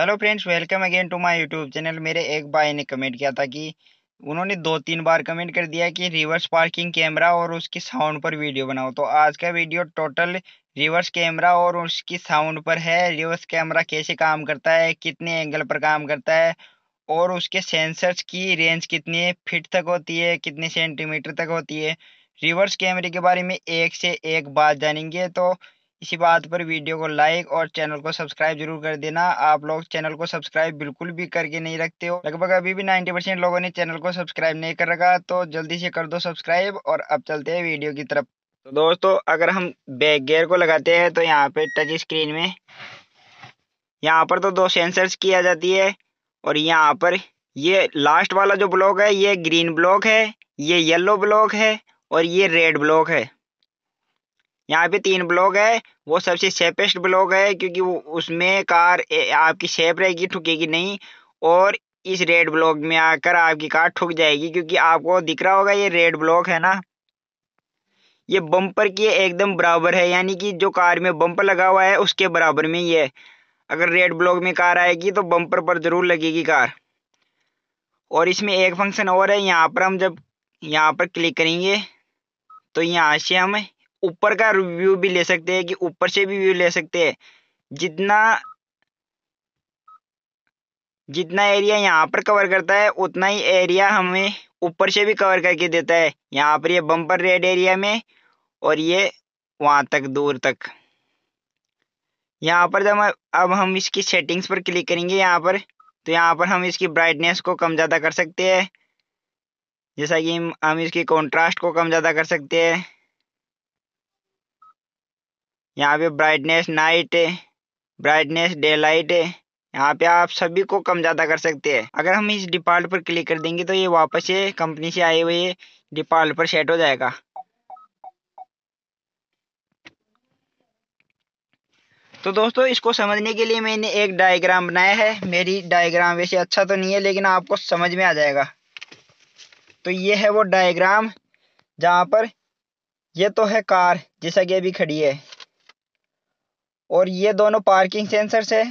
hello friends welcome again to my YouTube channel मेरे एक भाई ने कमेंट किया था कि उन्होंने दो तीन बार कमेंट कर दिया कि रिवर्स पार्किंग कैमरा और उसकी साउंड पर वीडियो बनाओ तो आज का वीडियो टोटल रिवर्स कैमरा और उसकी साउंड पर है रिवर्स कैमरा कैसे काम करता है कितने एंगल पर काम करता है और उसके सेंसर्स की रेंज कितनी फिट तक होती है कितने सेंटीमीटर तक होती है रिवर्स कैमरे के बारे में एक से एक बात जानेंगे तो इसी बात पर वीडियो को लाइक और चैनल को सब्सक्राइब जरूर कर देना आप लोग चैनल को सब्सक्राइब बिल्कुल भी करके नहीं रखते हो लगभग अभी भी 90 परसेंट लोगों ने चैनल को सब्सक्राइब नहीं कर रखा तो जल्दी से कर दो सब्सक्राइब और अब चलते हैं वीडियो की तरफ तो दोस्तों अगर हम बैक गेयर को लगाते हैं तो यहाँ पे टच स्क्रीन में यहाँ पर तो दो सेंसर्स किया जाती है और यहाँ पर ये लास्ट वाला जो ब्लॉक है ये ग्रीन ब्लॉक है ये येलो ब्लॉक है और ये रेड ब्लॉक है यहाँ पे तीन ब्लॉक है वो सबसे सेफेस्ट ब्लॉक है क्योंकि उसमें कार आपकी सेफ रहेगी ठुकेगी नहीं और इस रेड ब्लॉक में आकर आपकी कार ठुक जाएगी क्योंकि आपको दिख रहा होगा ये रेड ब्लॉक है ना ये बम्पर की एकदम बराबर है यानी कि जो कार में बम्पर लगा हुआ है उसके बराबर में ही है अगर रेड ब्लॉक में कार आएगी तो बम्पर पर ज़रूर लगेगी कार और इसमें एक फंक्शन और है यहाँ पर हम जब यहाँ पर क्लिक करेंगे तो यहाँ से हम ऊपर का व्यू भी ले सकते हैं कि ऊपर से भी व्यू ले सकते हैं जितना जितना एरिया यहाँ पर कवर करता है उतना ही एरिया हमें ऊपर से भी कवर करके देता है यहाँ पर ये बम्पर रेड एरिया में और ये वहाँ तक दूर तक यहाँ पर जब अब हम इसकी सेटिंग्स पर क्लिक करेंगे यहाँ पर तो यहाँ पर हम इसकी ब्राइटनेस को कम ज़्यादा कर सकते हैं जैसा कि हम इसकी कॉन्ट्रास्ट को कम ज़्यादा कर सकते हैं यहाँ पे brightness night brightness daylight यहाँ पे आप सभी को कम ज्यादा कर सकते हैं अगर हम इस डिफॉल्ट पर क्लिक कर देंगे तो ये वापस ये कंपनी से आए हुए डिफॉल्ट पर सेट हो जाएगा तो दोस्तों इसको समझने के लिए मैंने एक डायग्राम बनाया है मेरी डायग्राम वैसे अच्छा तो नहीं है लेकिन आपको समझ में आ जाएगा तो ये है वो डायग्राम जहाँ पर ये तो है कार जैसा कि अभी खड़ी है और ये दोनों पार्किंग सेंसर्स है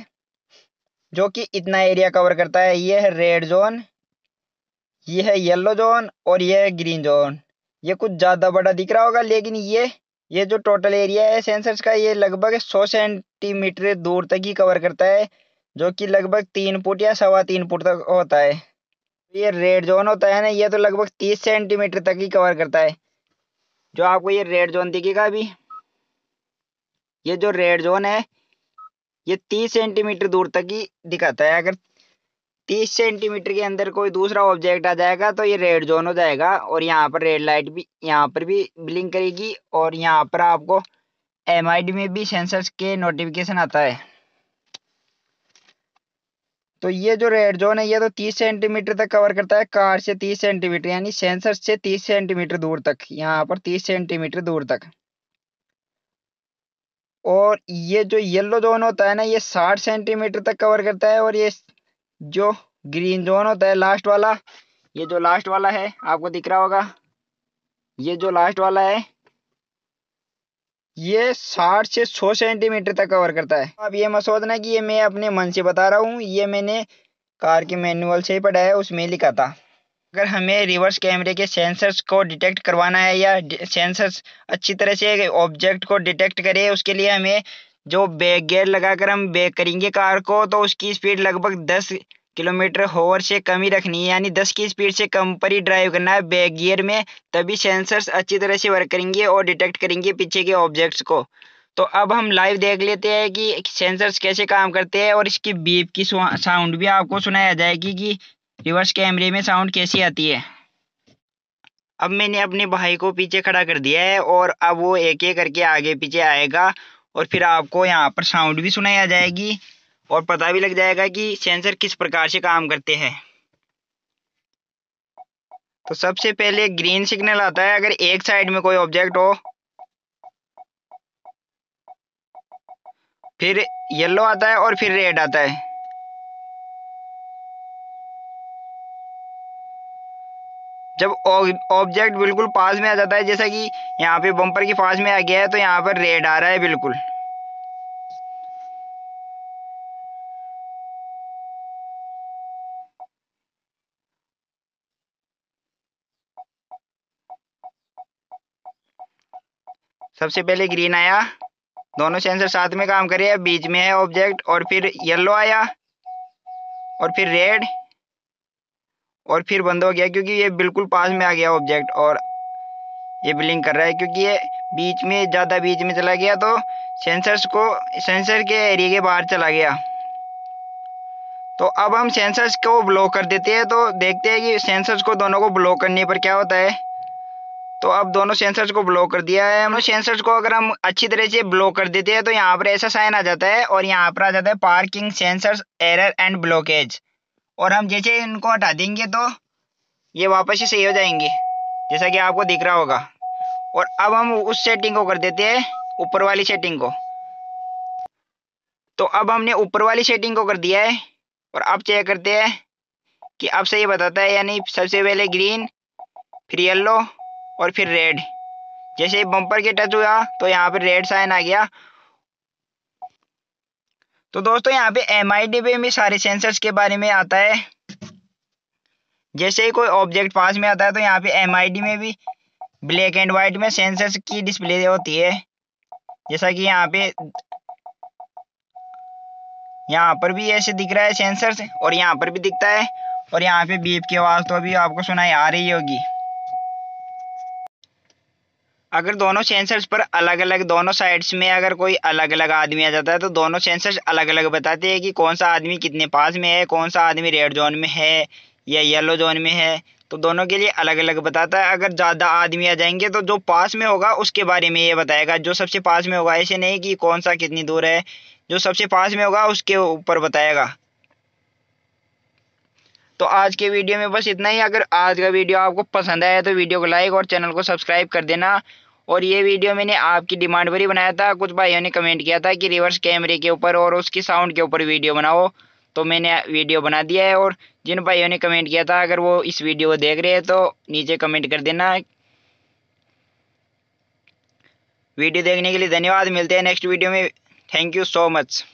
जो कि इतना एरिया कवर करता है ये है रेड जोन ये है येलो जोन और ये है ग्रीन जोन ये कुछ ज़्यादा बड़ा दिख रहा होगा लेकिन ये ये जो टोटल एरिया है सेंसर्स का ये लगभग सौ सेंटीमीटर दूर तक ही कवर करता है जो कि लगभग तीन फुट या सवा तीन फुट तक होता है ये रेड जोन होता है ना ये तो लगभग तीस सेंटीमीटर तक ही कवर करता है जो आपको ये रेड जोन दिखेगा अभी ये जो रेड जोन है ये तीस सेंटीमीटर दूर तक ही दिखाता है अगर तीस सेंटीमीटर के अंदर कोई दूसरा ऑब्जेक्ट आ जाएगा तो ये रेड जोन हो जाएगा और यहाँ पर रेड लाइट भी यहाँ पर भी ब्लिंक करेगी और यहाँ पर आपको एम में भी सेंसर्स के नोटिफिकेशन आता है तो ये जो रेड जोन है ये तो 30 सेंटीमीटर तक कवर करता है कार से 30 सेंटीमीटर यानी सेंसर से 30 सेंटीमीटर दूर तक यहाँ पर 30 सेंटीमीटर दूर तक और ये जो येलो जोन होता है ना ये साठ सेंटीमीटर तक कवर करता है और ये जो ग्रीन जोन होता है लास्ट वाला ये जो लास्ट वाला है आपको दिख रहा होगा ये जो लास्ट वाला है ये साठ से सौ सेंटीमीटर तक कवर करता है अब ये मैं सोचना कि ये मैं अपने मन से बता रहा हूँ ये मैंने कार के मैनुअल से ही पढ़ा है उसमें लिखा था अगर हमें रिवर्स कैमरे के सेंसर्स को डिटेक्ट करवाना है या सेंसर्स अच्छी तरह से ऑब्जेक्ट को डिटेक्ट करे उसके लिए हमें जो बैक गेयर लगाकर हम बैक करेंगे कार को तो उसकी स्पीड लगभग दस किलोमीटर होवर से कम ही रखनी है यानी दस की स्पीड से कम पर ही ड्राइव करना है बैक गियर में तभी सेंसर्स अच्छी तरह से वर्क करेंगे और डिटेक्ट करेंगे पीछे के ऑब्जेक्ट्स को तो अब हम लाइव देख लेते हैं कि सेंसर्स कैसे काम करते हैं और इसकी बीप की साउंड भी आपको सुनाया जाएगी कि रिवर्स कैमरे में साउंड कैसी आती है अब मैंने अपने भाई को पीछे खड़ा कर दिया है और अब वो एक एक करके आगे पीछे आएगा और फिर आपको यहाँ पर साउंड भी सुनाई आ जाएगी और पता भी लग जाएगा कि सेंसर किस प्रकार से काम करते हैं तो सबसे पहले ग्रीन सिग्नल आता है अगर एक साइड में कोई ऑब्जेक्ट हो फिर येलो आता है और फिर रेड आता है जब ऑब्जेक्ट बिल्कुल पास में आ जाता है जैसा कि यहाँ पे बम्पर के पास में आ गया है तो यहाँ पर रेड आ रहा है बिल्कुल सबसे पहले ग्रीन आया दोनों सेंसर साथ में काम करे बीच में है ऑब्जेक्ट और फिर येलो आया और फिर रेड और फिर बंद हो गया क्योंकि ये बिल्कुल पास में आ गया ऑब्जेक्ट और ये ब्लिंक कर रहा है क्योंकि ये बीच में ज़्यादा बीच में चला गया तो सेंसर्स को सेंसर के एरिए के बाहर चला गया तो अब हम सेंसर्स को ब्लॉक कर देते हैं तो देखते हैं कि सेंसर्स को दोनों को ब्लॉक करने पर क्या होता है तो अब दोनों सेंसर्स को ब्लॉक कर दिया है हमने सेंसर्स को अगर हम अच्छी तरह से ब्लॉक कर देते हैं तो यहाँ पर ऐसा साइन आ जाता है और यहाँ पर आ जाता है parking sensors error and blockage और हम जैसे इनको हटा देंगे तो ये वापस ही सही हो जाएंगे जैसा कि आपको दिख रहा होगा और अब हम उस सेटिंग को कर देते हैं ऊपर वाली सेटिंग को तो अब हमने ऊपर वाली सेटिंग को कर दिया है और अब चेक करते हैं कि अब सही बताता है यानी सबसे पहले ग्रीन फिर येल्लो और फिर रेड जैसे बम्पर के टच हुआ तो यहाँ पर रेड साइन आ गया तो दोस्तों यहाँ पे एम आई डी में सारे सेंसर्स के बारे में आता है जैसे ही कोई ऑब्जेक्ट पास में आता है तो यहाँ पे एम आई डी में भी ब्लैक एंड वाइट में सेंसर्स की डिस्प्ले होती है जैसा कि यहाँ पे यहाँ पर भी ऐसे दिख रहा है सेंसर्स और यहाँ पर भी दिखता है और यहाँ पे बीप की आवाज़ तो अभी आपको सुनाई आ रही होगी अगर दोनों सेंसर्स पर अलग अलग दोनों साइड्स में अगर कोई अलग अलग आदमी आ जाता है तो दोनों सेंसर्स अलग अलग बताते हैं कि कौन सा आदमी कितने पास में है कौन सा आदमी रेड जोन में है या येलो जोन में है तो दोनों के लिए अलग अलग बताता है अगर ज़्यादा आदमी आ जाएंगे तो जो पास में होगा उसके बारे में ये बताएगा जो सबसे पास में होगा ऐसे नहीं कि कौन सा कितनी दूर है जो सबसे पास में होगा उसके ऊपर बताएगा तो आज के वीडियो में बस इतना ही अगर आज का वीडियो आपको पसंद आया तो वीडियो को लाइक और चैनल को सब्सक्राइब कर देना और ये वीडियो मैंने आपकी डिमांड पर ही बनाया था कुछ भाइयों ने कमेंट किया था कि रिवर्स कैमरे के ऊपर और उसकी साउंड के ऊपर वीडियो बनाओ तो मैंने वीडियो बना दिया है और जिन भाइयों ने कमेंट किया था अगर वो इस वीडियो को देख रहे हैं तो नीचे कमेंट कर देना वीडियो देखने के लिए धन्यवाद मिलते हैं नेक्स्ट वीडियो में थैंक यू सो मच